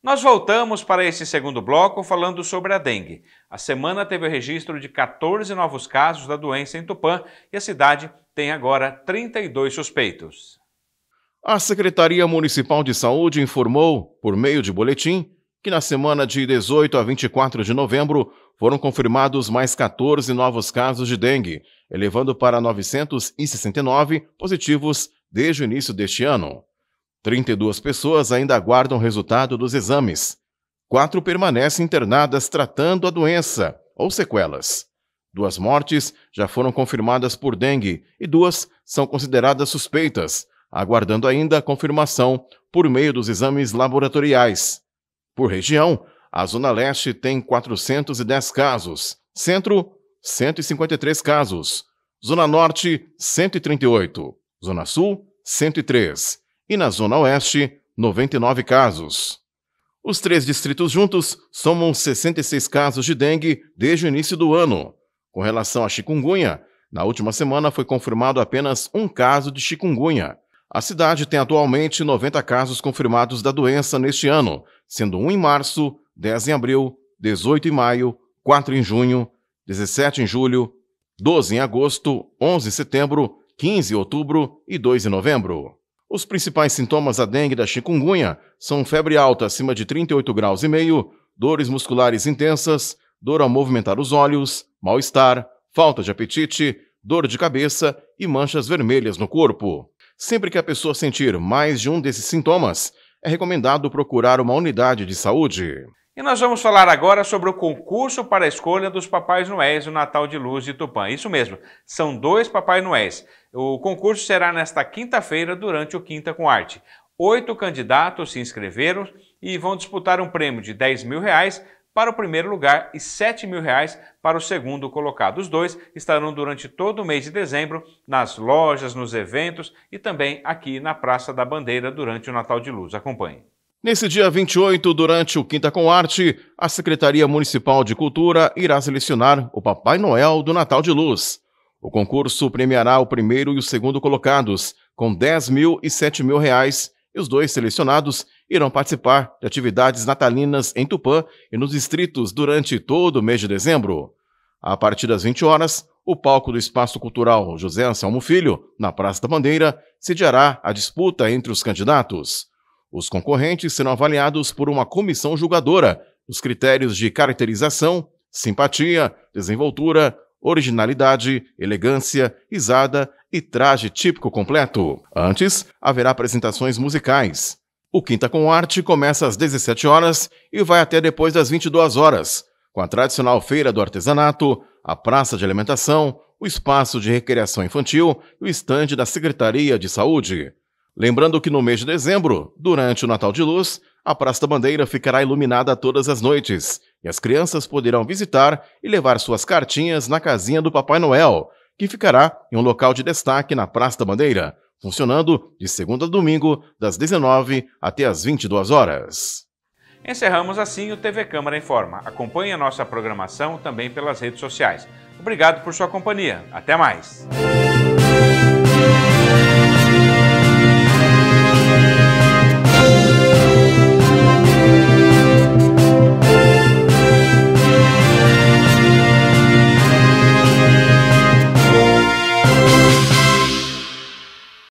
Nós voltamos para esse segundo bloco falando sobre a dengue. A semana teve o registro de 14 novos casos da doença em Tupã e a cidade tem agora 32 suspeitos. A Secretaria Municipal de Saúde informou, por meio de boletim, que na semana de 18 a 24 de novembro foram confirmados mais 14 novos casos de dengue, elevando para 969 positivos desde o início deste ano. 32 pessoas ainda aguardam o resultado dos exames. Quatro permanecem internadas tratando a doença ou sequelas. Duas mortes já foram confirmadas por dengue e duas são consideradas suspeitas, aguardando ainda a confirmação por meio dos exames laboratoriais. Por região, a Zona Leste tem 410 casos, Centro, 153 casos, Zona Norte, 138, Zona Sul, 103 e na Zona Oeste, 99 casos. Os três distritos juntos somam 66 casos de dengue desde o início do ano. Com relação à chikungunya, na última semana foi confirmado apenas um caso de chikungunya. A cidade tem atualmente 90 casos confirmados da doença neste ano, sendo 1 em março, 10 em abril, 18 em maio, 4 em junho, 17 em julho, 12 em agosto, 11 em setembro, 15 em outubro e 2 em novembro. Os principais sintomas da dengue da chikungunya são febre alta acima de 38 graus e meio, dores musculares intensas, dor ao movimentar os olhos, mal-estar, falta de apetite, dor de cabeça e manchas vermelhas no corpo. Sempre que a pessoa sentir mais de um desses sintomas, é recomendado procurar uma unidade de saúde. E nós vamos falar agora sobre o concurso para a escolha dos Papais Noéis do Natal de Luz de Tupã. Isso mesmo, são dois Papais Noéis. O concurso será nesta quinta-feira durante o Quinta com Arte. Oito candidatos se inscreveram e vão disputar um prêmio de 10 mil reais para o primeiro lugar e 7 mil reais para o segundo colocado. Os dois estarão durante todo o mês de dezembro nas lojas, nos eventos e também aqui na Praça da Bandeira durante o Natal de Luz. Acompanhe. Nesse dia 28, durante o Quinta com Arte, a Secretaria Municipal de Cultura irá selecionar o Papai Noel do Natal de Luz. O concurso premiará o primeiro e o segundo colocados, com 10 mil e 7 mil reais, e os dois selecionados irão participar de atividades natalinas em Tupã e nos distritos durante todo o mês de dezembro. A partir das 20 horas, o palco do Espaço Cultural José Anselmo Filho, na Praça da Bandeira, sediará a disputa entre os candidatos. Os concorrentes serão avaliados por uma comissão julgadora, os critérios de caracterização, simpatia, desenvoltura, originalidade, elegância, risada e traje típico completo. Antes, haverá apresentações musicais. O Quinta com Arte começa às 17 horas e vai até depois das 22 horas, com a tradicional feira do artesanato, a praça de alimentação, o espaço de recreação infantil e o estande da Secretaria de Saúde. Lembrando que no mês de dezembro, durante o Natal de Luz, a Praça da Bandeira ficará iluminada todas as noites e as crianças poderão visitar e levar suas cartinhas na casinha do Papai Noel, que ficará em um local de destaque na Praça da Bandeira, funcionando de segunda a domingo, das 19 até as 22 horas. Encerramos assim o TV Câmara Informa. Acompanhe a nossa programação também pelas redes sociais. Obrigado por sua companhia. Até mais.